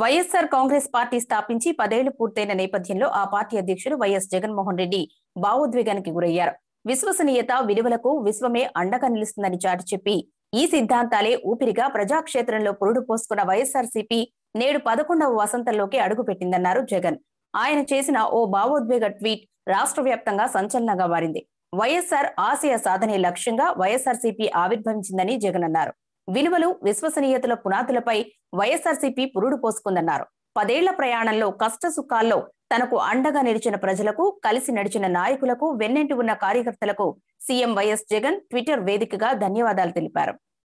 YSR Congress party స్థాపించి పదేళ్లు పూర్తయిన నేపథ్యంలో ఆ పార్టీ అధ్యక్షుడు వైఎస్ జగన్మోహన్ రెడ్డి భావోద్వేగానికి గురయ్యారు విశ్వసనీయత విలువలకు విశ్వమే అండగా నిలుస్తుందని చాటి చెప్పి ఈ సిద్ధాంతాలే ఊపిరిగా ప్రజాక్షేత్రంలో పురుడు పోసుకున్న సిపి నేడు పదకొండవ వసంతంలోకి అడుగుపెట్టిందన్నారు జగన్ ఆయన చేసిన ఓ భావోద్వేగ ట్వీట్ రాష్ట్ర వ్యాప్తంగా సంచలనంగా మారింది వైఎస్ఆర్ ఆశయ సాధనే లక్ష్యంగా వైఎస్ఆర్సీపీ ఆవిర్భవించిందని జగన్ అన్నారు విలువలు విశ్వసనీయతల పునాదులపై వైఎస్ఆర్సీపీ పురుడు పోసుకుందన్నారు పదేళ్ల ప్రయాణంలో కష్ట సుఖాల్లో తనకు అండగా నిలిచిన ప్రజలకు కలిసి నడిచిన నాయకులకు వెన్నెంటి ఉన్న కార్యకర్తలకు సీఎం వైఎస్ జగన్ ట్విట్టర్ వేదికగా ధన్యవాదాలు తెలిపారు